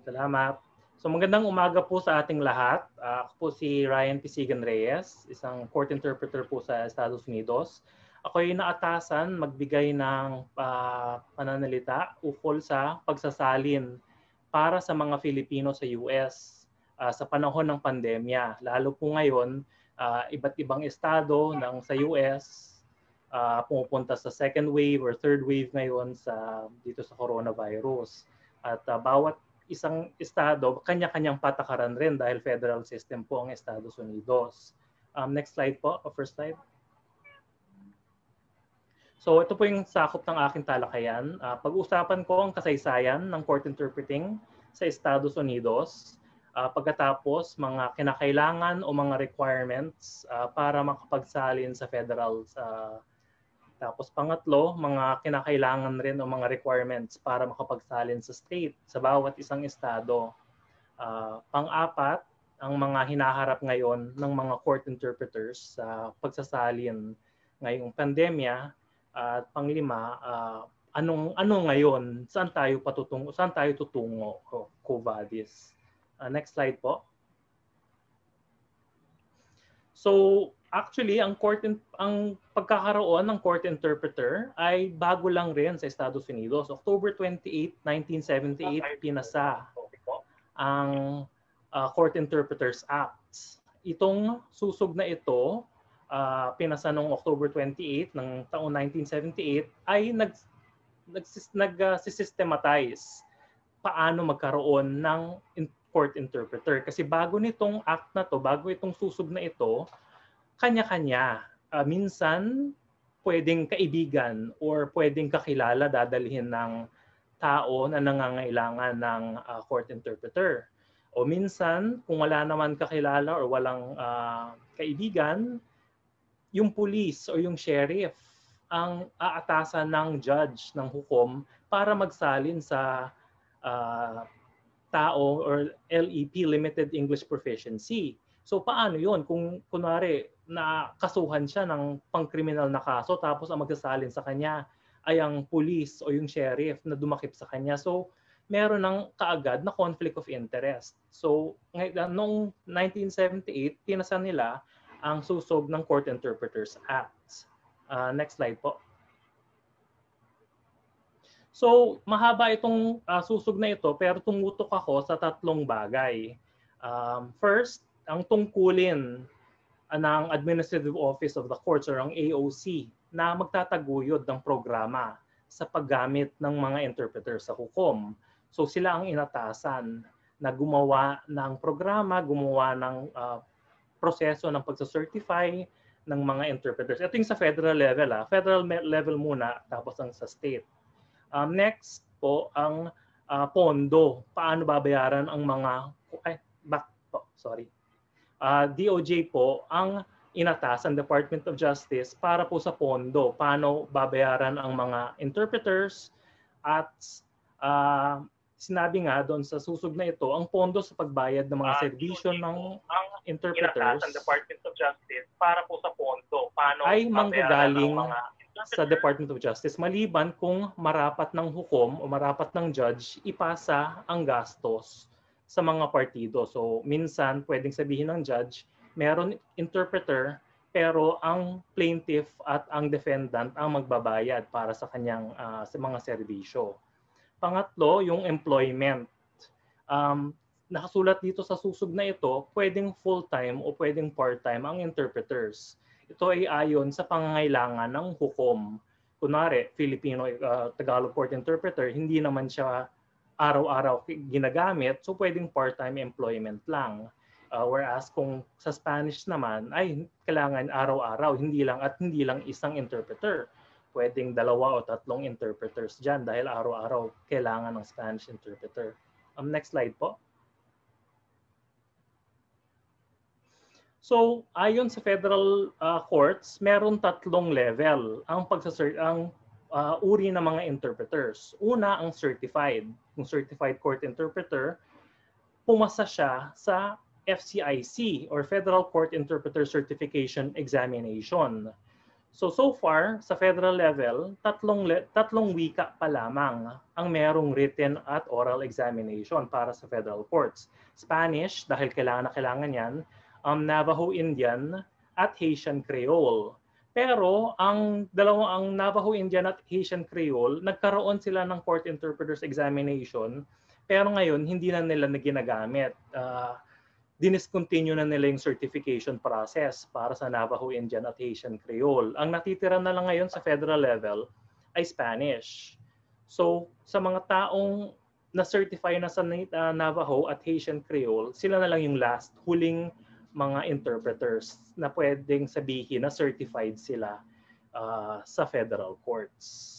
Salamat. So magandang umaga po sa ating lahat. Uh, ako po si Ryan Pisigan Reyes, isang court interpreter po sa Estados Unidos. Ako ay naatasan magbigay ng uh, pananalita ukol sa pagsasalin para sa mga Filipino sa US uh, ah, sa panahon ng pandemya. Lalo po ngayon, uh, iba't ibang estado ng sa US uh, pumupunta sa second wave or third wave ngayon sa dito sa coronavirus. At uh, bawat isang estado, kanya-kanyang patakaran rin dahil federal system po ang Estados Unidos. Um, next slide po, oh, first slide. So ito po yung sakop ng aking talakayan. Uh, pag-uusapan ko ang kasaysayan ng court interpreting sa Estados Unidos. Uh, pagkatapos, mga kinakailangan o mga requirements uh, para makapagsalin sa federal sa uh, tapos pangatlo, mga kinakailangan rin o mga requirements para makapagsalin sa state sa bawat isang estado. Uh, pang-apat, ang mga hinaharap ngayon ng mga court interpreters sa uh, pagsasalin ngayong pandemya at uh, panglima, uh, anong ano ngayon, saan tayo patutungo, saan tayo tutungo, Covadis. Uh, next slide po. So, actually ang court in, ang pagkakaroon ng court interpreter ay bago lang rin sa Estados Unidos. October 28, 1978 pinasa ang uh, Court Interpreters Act. Itong susog na ito uh, pinasa noong October 28 ng taong 1978 ay nag nag-systematize nag, nagsisystematize ah, paano magkaroon ng court interpreter kasi bago nitong act na to, bago itong susog na ito, kanya-kanya. Uh, minsan, pwedeng kaibigan or pwedeng kakilala dadalhin ng tao na nangangailangan ng uh, court interpreter. O minsan, kung wala naman kakilala or walang uh, kaibigan, yung police o yung sheriff ang aatasan ng judge ng hukom para magsalin sa uh, tao or LEP, Limited English Proficiency. So paano yon Kung kunwari na kasuhan siya ng pangkriminal na kaso tapos ang magsasalin sa kanya ay ang police o yung sheriff na dumakip sa kanya. So, meron ng kaagad na conflict of interest. So, ah, noong 1978, tinasa nila ang susog ng Court Interpreters Act. Uh, next slide po. So, mahaba itong uh, susog na ito pero tumutok ako sa tatlong bagay. Um, first, ang tungkulin ng Administrative Office of the Courts or ang AOC na magtataguyod ng programa sa paggamit ng mga interpreter sa hukom. So sila ang inatasan na gumawa ng programa, gumawa ng uh, proseso ng pagsa-certify ng mga interpreters. Ito yung sa federal level. Ah. Federal level muna, tapos ang sa state. Um, next po, ang uh, pondo. Paano babayaran ang mga... Ay, back po, sorry uh, ah, DOJ po ang inatas ang Department of Justice para po sa pondo, paano babayaran ang mga interpreters at uh, sinabi nga doon sa susog na ito, ang pondo sa pagbayad ng mga uh, ah, serbisyo ng ang interpreters ang Department of Justice para po sa pondo, paano ay manggagaling sa Department of Justice maliban kung marapat ng hukom o marapat ng judge ipasa ang gastos sa mga partido. So minsan pwedeng sabihin ng judge, meron interpreter pero ang plaintiff at ang defendant ang magbabayad para sa kanyang uh, sa mga serbisyo. Pangatlo, yung employment. Um, nakasulat dito sa susog na ito, pwedeng full-time o pwedeng part-time ang interpreters. Ito ay ayon sa pangangailangan ng hukom. Kunwari, Filipino uh, Tagalog court interpreter, hindi naman siya araw-araw ginagamit, so pwedeng part-time employment lang. Uh, whereas kung sa Spanish naman, ay kailangan araw-araw, hindi lang at hindi lang isang interpreter. Pwedeng dalawa o tatlong interpreters dyan dahil araw-araw kailangan ng Spanish interpreter. Um, next slide po. So, ayon sa federal uh, courts, meron tatlong level ang pagsasert ang uh, uri ng mga interpreters. Una, ang certified. Yung certified court interpreter, pumasa siya sa FCIC or Federal Court Interpreter Certification Examination. So so far sa federal level, tatlong le- tatlong wika pa lamang ang merong written at oral examination para sa federal courts. Spanish dahil kailangan na kailangan 'yan, um Navajo Indian at Haitian Creole. Pero ang dalawa ang Navajo Indian at Haitian Creole, nagkaroon sila ng court interpreters examination pero ngayon hindi na nila na ginagamit. Uh, diniscontinue na nila yung certification process para sa Navajo Indian at Haitian Creole. Ang natitira na lang ngayon sa federal level ay Spanish. So sa mga taong na-certify na sa ah, Navajo at Haitian Creole, sila na lang yung last, huling mga interpreters na pwedeng sabihin na certified sila uh, sa federal courts.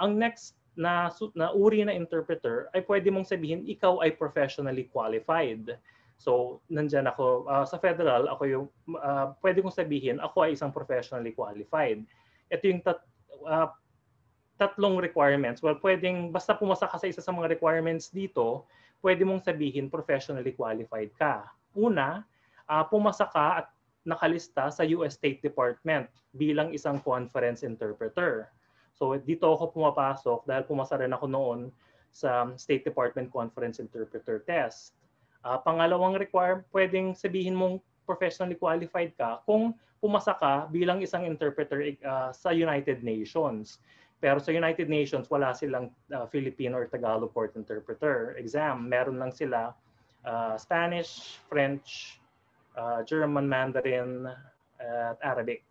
Ang next na, na uri na interpreter ay pwede mong sabihin ikaw ay professionally qualified. So, nandyan ako uh, sa federal, ako yung uh, pwede kong sabihin ako ay isang professionally qualified. Ito yung tat, uh, tatlong requirements. Well, pwedeng basta pumasa ka sa isa sa mga requirements dito, pwede mong sabihin professionally qualified ka. Una, uh, pumasa ka at nakalista sa US State Department bilang isang conference interpreter. So dito ako pumapasok dahil pumasa rin ako noon sa State Department Conference Interpreter Test. Uh, pangalawang require, pwedeng sabihin mong professionally qualified ka kung pumasa ka bilang isang interpreter uh, sa United Nations. Pero sa United Nations, wala silang uh, Filipino or Tagalog court interpreter exam. Meron lang sila uh, Spanish, French, uh, German, Mandarin, at Arabic.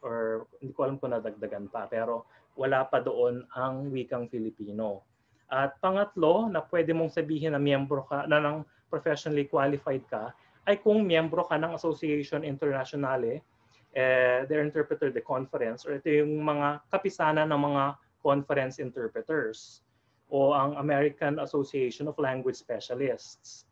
Or hindi ko alam kung nadagdagan pa. Pero wala pa doon ang wikang Filipino. At pangatlo na pwede mong sabihin na miyembro ka, na ng professionally qualified ka, ay kung miyembro ka ng Association Internationale, eh, their interpreter, the conference, or ito yung mga kapisana ng mga conference interpreters o ang American Association of Language Specialists.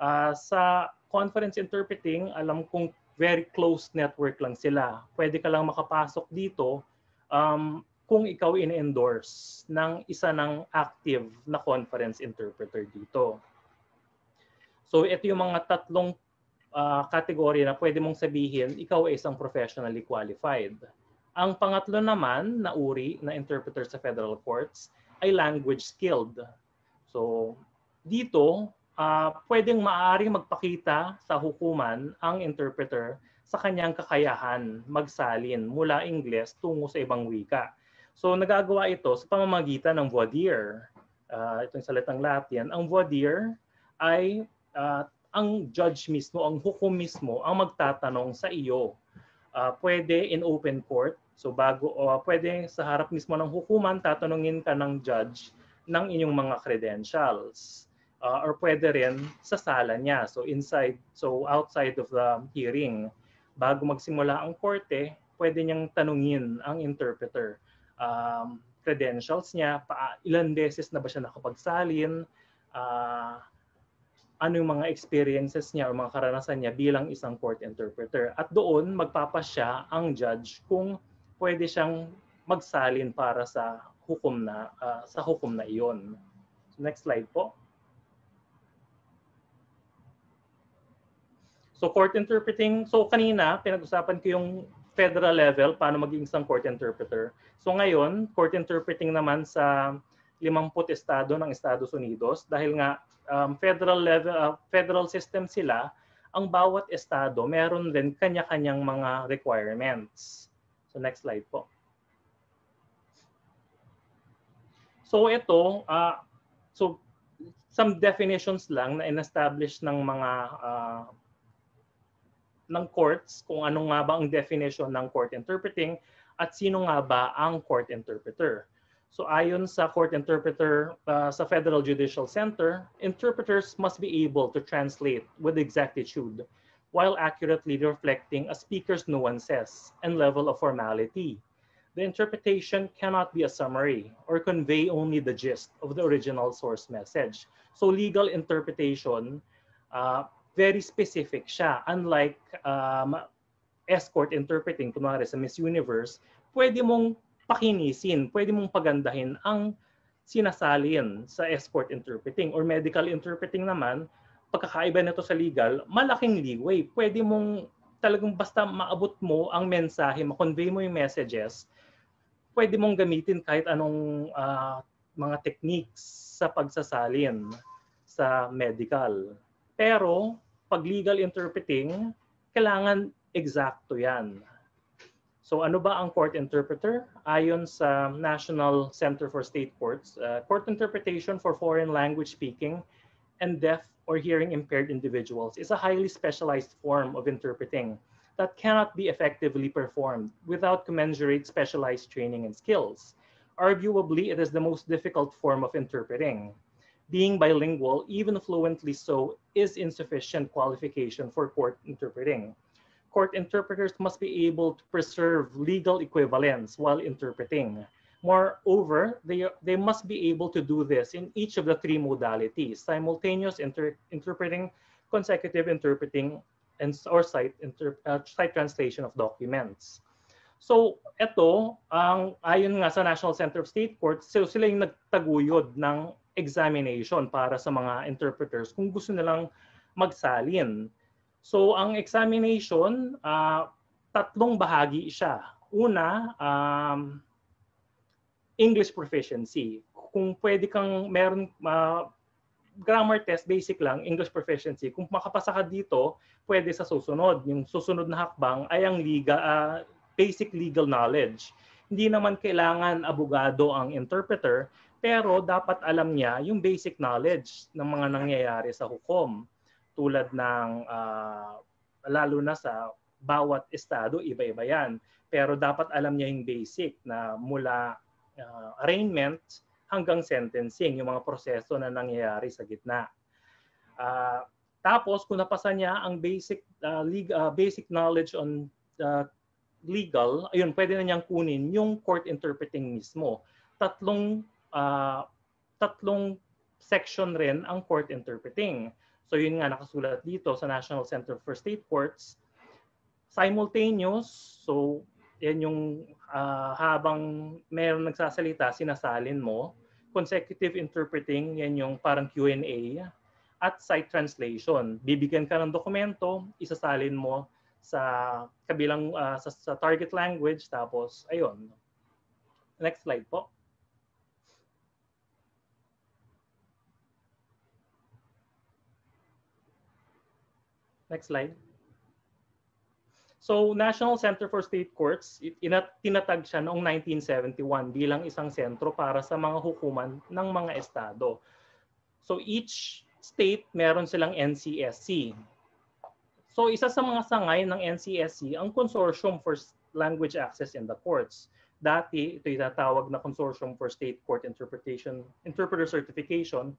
Uh, sa conference interpreting, alam kong very close network lang sila. Pwede ka lang makapasok dito um, kung ikaw in-endorse ng isa ng active na conference interpreter dito. So ito yung mga tatlong uh, kategorya na pwede mong sabihin ikaw ay isang professionally qualified. Ang pangatlo naman na uri na interpreter sa federal courts ay language skilled. So dito uh, pwedeng maaring magpakita sa hukuman ang interpreter sa kanyang kakayahan magsalin mula Ingles tungo sa ibang wika. So nagagawa ito sa pamamagitan ng voir dire. Uh, itong salitang Latin. Ang voir dire ay uh, ang judge mismo, ang hukom mismo ang magtatanong sa iyo. Uh, pwede in open court, so bago uh, pwede sa harap mismo ng hukuman tatanungin ka ng judge ng inyong mga credentials uh, or pwede rin sa sala niya. So inside, so outside of the hearing. Bago magsimula ang korte, pwede niyang tanungin ang interpreter. Um, credentials niya, pa, ilan beses na ba siya nakapagsalin, uh, ano yung mga experiences niya o mga karanasan niya bilang isang court interpreter. At doon, magpapasya ang judge kung pwede siyang magsalin para sa hukom na uh, sa hukom na iyon. So next slide po. So court interpreting, so kanina pinag-usapan ko yung federal level, paano maging isang court interpreter. So ngayon, court interpreting naman sa 50 estado ng Estados Unidos dahil nga um, federal level uh, federal system sila, ang bawat estado meron din kanya-kanyang mga requirements. So next slide po. So ito, uh, so some definitions lang na inestablish ng mga uh, ng courts kung ano nga ba ang definition ng court interpreting at sino nga ba ang court interpreter. So ayon sa court interpreter uh, sa Federal Judicial Center, interpreters must be able to translate with exactitude while accurately reflecting a speaker's nuances and level of formality. The interpretation cannot be a summary or convey only the gist of the original source message. So legal interpretation uh, very specific siya. Unlike um, escort interpreting, kunwari sa Miss Universe, pwede mong pakinisin, pwede mong pagandahin ang sinasalin sa escort interpreting or medical interpreting naman, pagkakaiba nito sa legal, malaking leeway. Pwede mong talagang basta maabot mo ang mensahe, ma-convey mo yung messages, pwede mong gamitin kahit anong uh, mga techniques sa pagsasalin sa medical. Pero pag legal interpreting, kailangan eksakto yan. So ano ba ang court interpreter? Ayon sa National Center for State Courts, uh, court interpretation for foreign language speaking and deaf or hearing impaired individuals is a highly specialized form of interpreting that cannot be effectively performed without commensurate specialized training and skills. Arguably, it is the most difficult form of interpreting. being bilingual, even fluently so, is insufficient qualification for court interpreting. Court interpreters must be able to preserve legal equivalence while interpreting. Moreover, they, they must be able to do this in each of the three modalities, simultaneous inter interpreting, consecutive interpreting, and or site, inter, uh, site translation of documents. So, ito, ang ayon nga sa National Center of State Court, so sila yung nagtaguyod ng examination para sa mga interpreters kung gusto nilang magsalin. So ang examination, uh, tatlong bahagi siya. Una, um, English proficiency. Kung pwede kang meron uh, grammar test, basic lang, English proficiency. Kung makapasa ka dito, pwede sa susunod. Yung susunod na hakbang ay ang legal, uh, ah, basic legal knowledge. Hindi naman kailangan abogado ang interpreter, pero dapat alam niya yung basic knowledge ng mga nangyayari sa hukom tulad ng uh, lalo na sa bawat estado, iba-iba yan. Pero dapat alam niya yung basic na mula uh, arraignment hanggang sentencing, yung mga proseso na nangyayari sa gitna. Uh, tapos kung napasa niya ang basic uh, legal, uh, basic knowledge on uh, legal, ayun pwede na niyang kunin yung court interpreting mismo. Tatlong uh, tatlong section rin ang court interpreting. So yun nga nakasulat dito sa National Center for State Courts. Simultaneous, so yan yung uh, habang meron nagsasalita, sinasalin mo. Consecutive interpreting, yan yung parang Q&A. At site translation, bibigyan ka ng dokumento, isasalin mo sa kabilang uh, sa, sa target language tapos ayun. Next slide po. Next slide. So, National Center for State Courts, inat tinatag siya noong 1971 bilang isang sentro para sa mga hukuman ng mga estado. So, each state meron silang NCSC. So, isa sa mga sangay ng NCSC ang Consortium for Language Access in the Courts. Dati, ito itatawag na Consortium for State Court Interpretation Interpreter Certification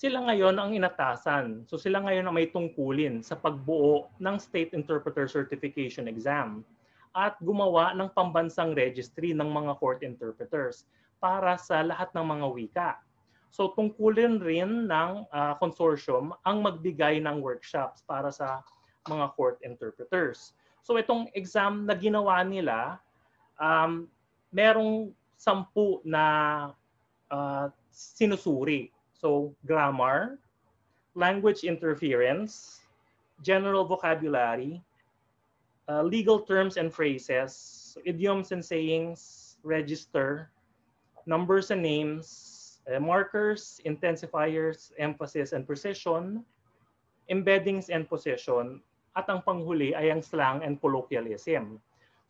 sila ngayon ang inatasan. So sila ngayon ang may tungkulin sa pagbuo ng State Interpreter Certification Exam at gumawa ng pambansang registry ng mga court interpreters para sa lahat ng mga wika. So tungkulin rin ng uh, consortium ang magbigay ng workshops para sa mga court interpreters. So itong exam na ginawa nila, um, merong sampu na uh, sinusuri So grammar, language interference, general vocabulary, uh, legal terms and phrases, so idioms and sayings, register, numbers and names, uh, markers, intensifiers, emphasis and precision, embeddings and position, at ang panghuli ay ang slang and colloquialism.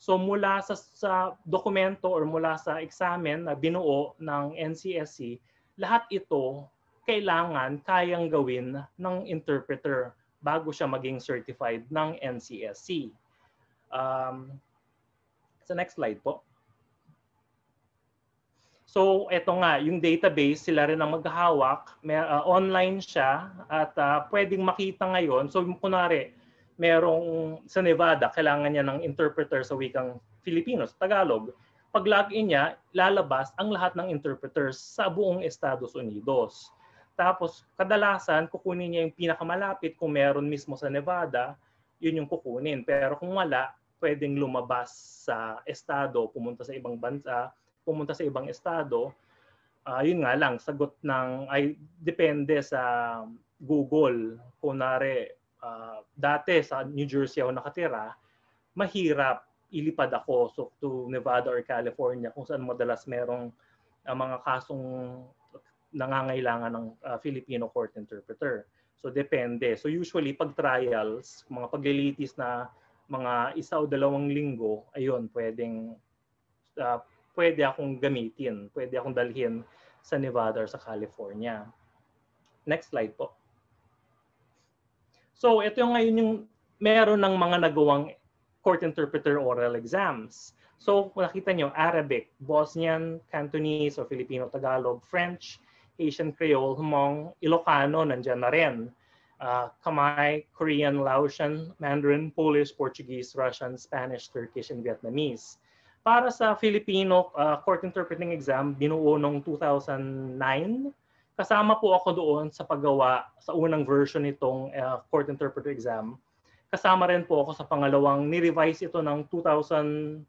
So mula sa, sa dokumento or mula sa examen na binuo ng NCSC, lahat ito kailangan kayang gawin ng interpreter bago siya maging certified ng NCSC. Um, sa next slide po. So eto nga, yung database, sila rin ang maghahawak. May, uh, online siya at uh, pwedeng makita ngayon. So kunwari, merong sa Nevada, kailangan niya ng interpreter sa wikang Filipino, sa Tagalog. Pag login niya, lalabas ang lahat ng interpreters sa buong Estados Unidos. Tapos kadalasan kukunin niya yung pinakamalapit kung meron mismo sa Nevada, yun yung kukunin. Pero kung wala, pwedeng lumabas sa estado, pumunta sa ibang bansa, pumunta sa ibang estado. Uh, yun nga lang, sagot ng, ay, depende sa Google. Kunwari, uh, ah, dati sa New Jersey ako nakatira, mahirap ilipad ako so, to Nevada or California kung saan madalas merong uh, mga kasong nangangailangan ng uh, Filipino court interpreter. So depende. So usually pag trials, mga paglilitis na mga isa o dalawang linggo, ayun, pwedeng uh, pwede akong gamitin, pwede akong dalhin sa Nevada or sa California. Next slide po. So ito yung ngayon yung meron ng mga nagawang court interpreter oral exams. So nakita nyo, Arabic, Bosnian, Cantonese or Filipino Tagalog, French, Asian Creole, Hmong, Ilocano nandiyan na rin. Uh, Khmer, Korean, Laotian, Mandarin, Polish, Portuguese, Russian, Spanish, Turkish, and Vietnamese. Para sa Filipino uh, Court Interpreting Exam, binuo noong 2009. Kasama po ako doon sa paggawa sa unang version nitong uh, Court Interpreter Exam. Kasama rin po ako sa pangalawang, ni-revise ito ng 2000,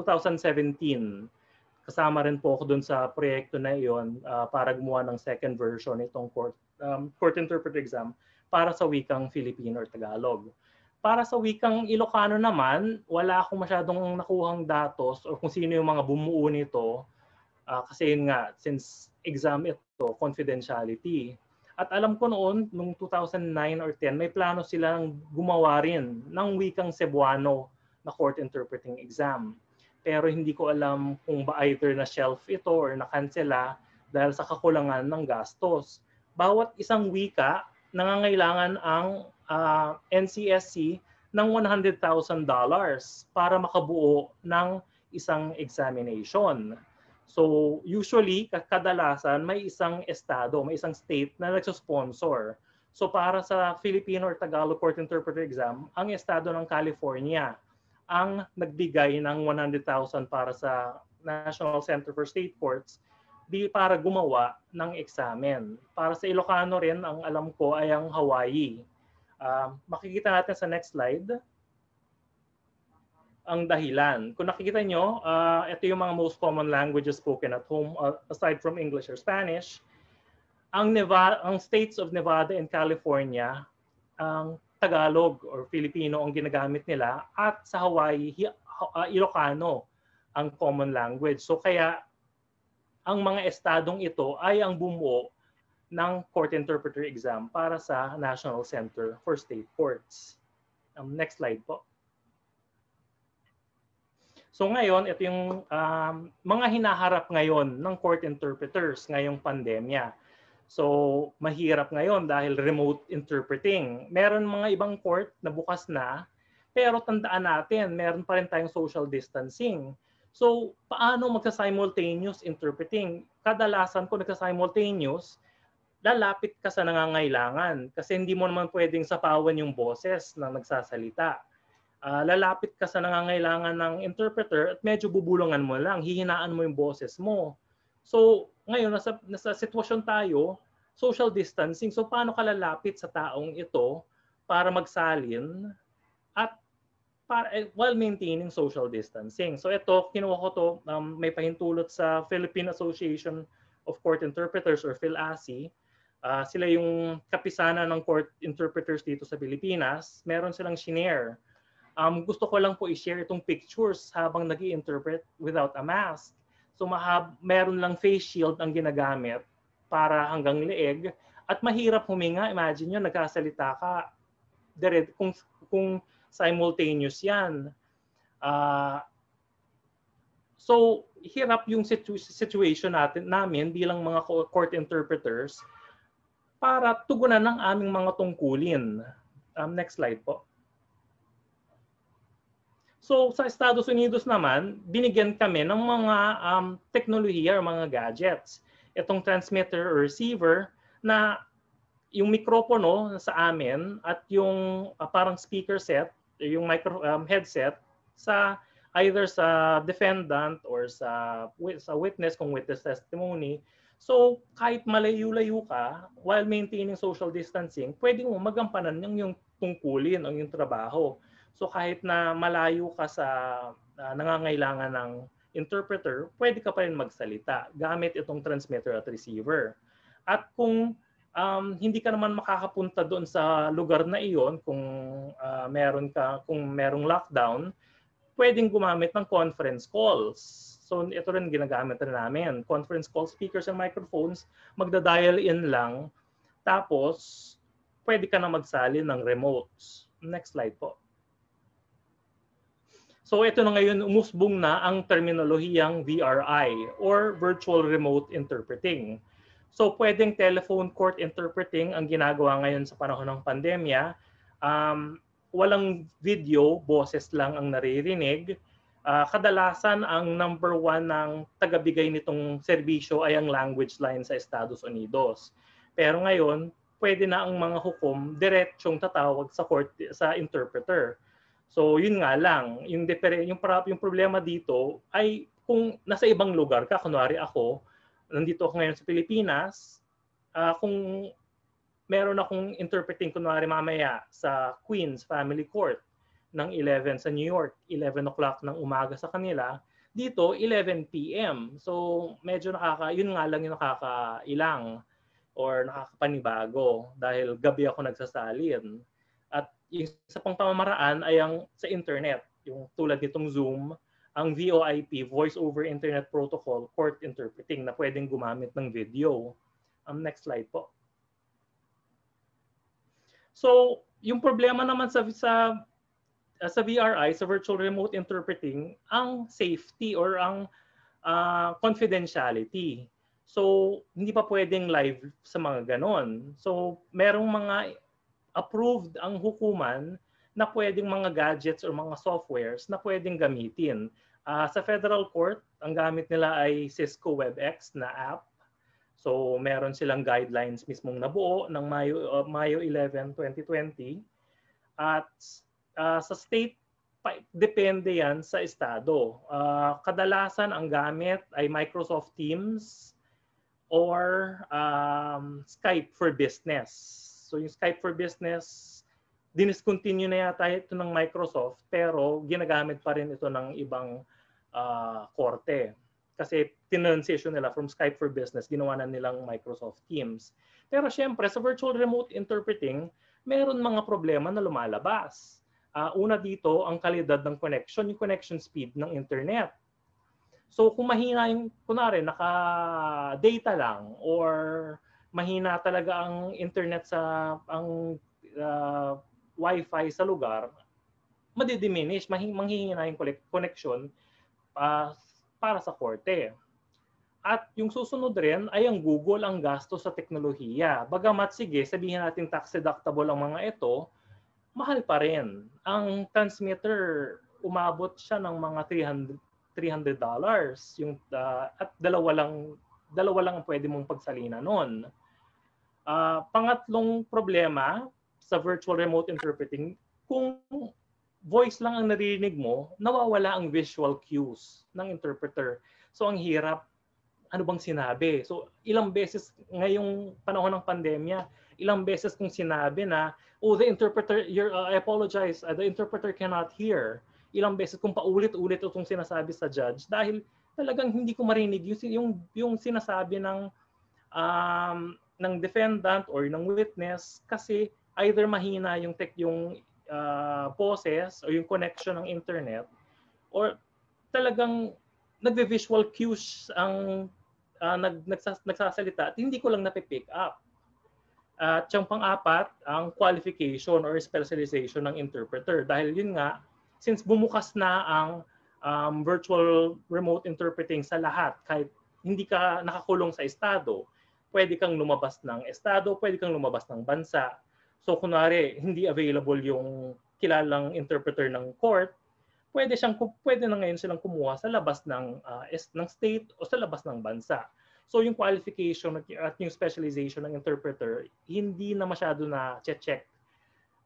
2017 kasama rin po ako dun sa proyekto na iyon uh, para gumawa ng second version itong court, um, court interpreter exam para sa wikang Filipino or Tagalog. Para sa wikang Ilocano naman, wala akong masyadong nakuhang datos or kung sino yung mga bumuo nito uh, kasi yun nga, since exam ito, confidentiality. At alam ko noon, nung 2009 or 10, may plano silang gumawa rin ng wikang Cebuano na court interpreting exam pero hindi ko alam kung ba either na shelf ito or nakansela ah, dahil sa kakulangan ng gastos. Bawat isang wika nangangailangan ang uh, ah, NCSC ng $100,000 para makabuo ng isang examination. So usually, kadalasan may isang estado, may isang state na nagsosponsor. So para sa Filipino or Tagalog Court Interpreter Exam, ang estado ng California ang nagbigay ng 100,000 para sa National Center for State Courts di para gumawa ng eksamen. Para sa Ilocano rin, ang alam ko ay ang Hawaii. Uh, makikita natin sa next slide ang dahilan. Kung nakikita nyo, uh, ito yung mga most common languages spoken at home uh, aside from English or Spanish. Ang, Nevada, ang states of Nevada and California ang Tagalog or Filipino ang ginagamit nila at sa Hawaii, ah, Ilocano ang common language. So kaya ang mga estadong ito ay ang bumuo ng court interpreter exam para sa National Center for State Courts. Um, next slide po. So ngayon, ito yung um, mga hinaharap ngayon ng court interpreters ngayong pandemya. So, mahirap ngayon dahil remote interpreting. Meron mga ibang court na bukas na, pero tandaan natin, meron pa rin tayong social distancing. So, paano magsa-simultaneous interpreting? Kadalasan ko nagsa-simultaneous, lalapit ka sa nangangailangan kasi hindi mo naman pwedeng sapawan yung boses na nagsasalita. Uh, lalapit ka sa nangangailangan ng interpreter at medyo bubulungan mo lang, hihinaan mo yung boses mo. So, ngayon, nasa, nasa sitwasyon tayo, social distancing. So paano ka lalapit sa taong ito para magsalin at para, eh, while maintaining social distancing. So ito, kinuha ko to, um, may pahintulot sa Philippine Association of Court Interpreters or PhilASI. Uh, ah, sila yung kapisana ng court interpreters dito sa Pilipinas. Meron silang shinare. Um, gusto ko lang po i-share itong pictures habang nag interpret without a mask So mahab, meron lang face shield ang ginagamit para hanggang leeg at mahirap huminga. Imagine yun, nagkasalita ka. Dire, kung, kung simultaneous yan. Uh, so, hirap yung situ- situation natin, namin bilang mga court interpreters para tugunan ng aming mga tungkulin. Um, next slide po. So sa Estados Unidos naman, binigyan kami ng mga um, teknolohiya or mga gadgets. Itong transmitter or receiver na yung mikropono sa amin at yung uh, parang speaker set, yung micro um, headset sa either sa defendant or sa sa witness kung witness testimony. So kahit malayo-layo ka while maintaining social distancing, pwede mo magampanan yung yung tungkulin o yung trabaho. So kahit na malayo ka sa uh, nangangailangan ng interpreter, pwede ka pa rin magsalita gamit itong transmitter at receiver. At kung um, hindi ka naman makakapunta doon sa lugar na iyon kung uh, meron ka kung merong lockdown, pwedeng gumamit ng conference calls. So ito rin ginagamit rin namin. Conference call speakers and microphones, magda-dial in lang. Tapos, pwede ka na magsali ng remotes. Next slide po. So ito na ngayon, umusbong na ang terminolohiyang VRI or Virtual Remote Interpreting. So pwedeng telephone court interpreting ang ginagawa ngayon sa panahon ng pandemya. Um, walang video, boses lang ang naririnig. Uh, kadalasan ang number one ng tagabigay nitong serbisyo ay ang language line sa Estados Unidos. Pero ngayon, pwede na ang mga hukom diretsong tatawag sa court sa interpreter. So yun nga lang, yung yung, pra- yung problema dito ay kung nasa ibang lugar ka, kunwari ako, nandito ako ngayon sa Pilipinas, uh, kung meron akong interpreting kunwari mamaya sa Queens Family Court ng 11 sa New York, 11 o'clock ng umaga sa kanila, dito 11 PM. So medyo nakaka yun nga lang yung nakakailang or nakakapanibago dahil gabi ako nagsasalin. Yung sa pang pamamaraan ay ang sa internet, yung tulad nitong Zoom, ang VoIP, Voice over Internet Protocol, court interpreting na pwedeng gumamit ng video. Um, next slide po. So, yung problema naman sa sa ah, sa VRI, sa virtual remote interpreting, ang safety or ang uh, confidentiality. So, hindi pa pwedeng live sa mga ganon. So, merong mga approved ang hukuman na pwedeng mga gadgets or mga softwares na pwedeng gamitin. Uh, sa federal court, ang gamit nila ay Cisco WebEx na app. So meron silang guidelines mismong nabuo ng Mayo, uh, Mayo 11, 2020. At uh, sa state, pa, depende yan sa estado. Uh, kadalasan ang gamit ay Microsoft Teams or um, Skype for Business So yung Skype for Business, diniscontinue na yata ito ng Microsoft pero ginagamit pa rin ito ng ibang uh, korte. Kasi tinransition nila from Skype for Business, ginawa na nilang Microsoft Teams. Pero siyempre, sa virtual remote interpreting, meron mga problema na lumalabas. Uh, una dito, ang kalidad ng connection, yung connection speed ng internet. So kung mahina yung, kunwari, naka-data lang or mahina talaga ang internet sa ang uh, wifi sa lugar, madidiminish, manghihina yung connection uh, para sa korte. At yung susunod rin ay ang Google ang gasto sa teknolohiya. Bagamat sige, sabihin natin tax deductible ang mga ito, mahal pa rin. Ang transmitter, umabot siya ng mga 300 $300 yung uh, at dalawa lang dalawa lang ang pwede mong pagsalina noon. Uh, pangatlong problema sa virtual remote interpreting, kung voice lang ang naririnig mo, nawawala ang visual cues ng interpreter. So ang hirap, ano bang sinabi? So ilang beses ngayong panahon ng pandemya, ilang beses kung sinabi na, oh the interpreter, you're, uh, I apologize, uh, the interpreter cannot hear. Ilang beses kung paulit-ulit itong sinasabi sa judge dahil talagang hindi ko marinig yung, yung sinasabi ng um, ng defendant or ng witness kasi either mahina yung tech yung uh, poses o yung connection ng internet or talagang nagve-visual cues ang uh, nag, nagsas, nagsasalita at hindi ko lang napipick up. At yung pang-apat, ang qualification or specialization ng interpreter. Dahil yun nga, since bumukas na ang um, virtual remote interpreting sa lahat, kahit hindi ka nakakulong sa estado, pwede kang lumabas ng estado, pwede kang lumabas ng bansa. So kunwari, hindi available yung kilalang interpreter ng court, pwede siyang pwede na ngayon silang kumuha sa labas ng uh, ng state o sa labas ng bansa. So yung qualification at yung specialization ng interpreter hindi na masyado na check uh,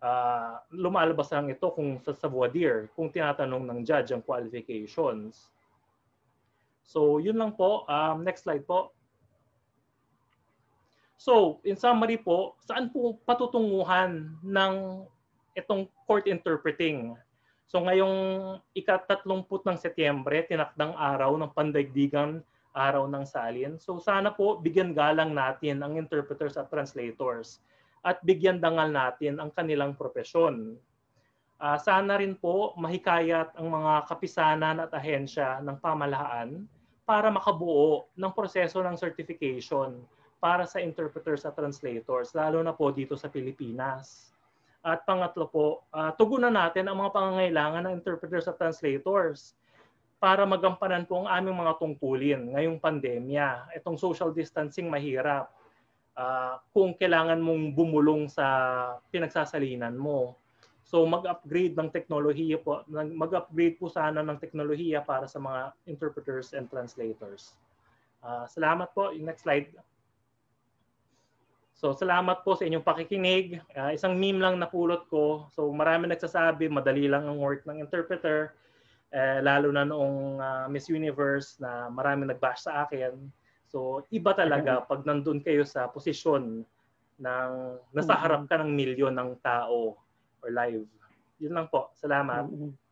ah, lumalabas lang ito kung sa, sa voir dire, kung tinatanong ng judge ang qualifications. So yun lang po. Um, next slide po. So, in summary po, saan po patutunguhan ng itong court interpreting? So ngayong ikatatlumput ng Setyembre, tinakdang araw ng pandaigdigan araw ng salin. So sana po bigyan galang natin ang interpreters at translators at bigyan dangal natin ang kanilang profesyon. Uh, sana rin po mahikayat ang mga kapisanan at ahensya ng pamahalaan para makabuo ng proseso ng certification para sa interpreters at translators, lalo na po dito sa Pilipinas. At pangatlo po, uh, tugunan natin ang mga pangangailangan ng interpreters at translators para magampanan po ang aming mga tungkulin ngayong pandemya. Itong social distancing mahirap. Uh, kung kailangan mong bumulong sa pinagsasalinan mo. So mag-upgrade ng teknolohiya po, mag-upgrade po sana ng teknolohiya para sa mga interpreters and translators. Uh, salamat po. Yung next slide. So salamat po sa inyong pakikinig. Uh, isang meme lang napulot ko. So marami nagsasabi, madali lang ang work ng interpreter. Eh, lalo na noong uh, Miss Universe na marami nagbash sa akin. So iba talaga mm-hmm. pag nandun kayo sa posisyon ng nasa mm-hmm. harap ka ng milyon ng tao or live. Yun lang po. Salamat. Mm-hmm.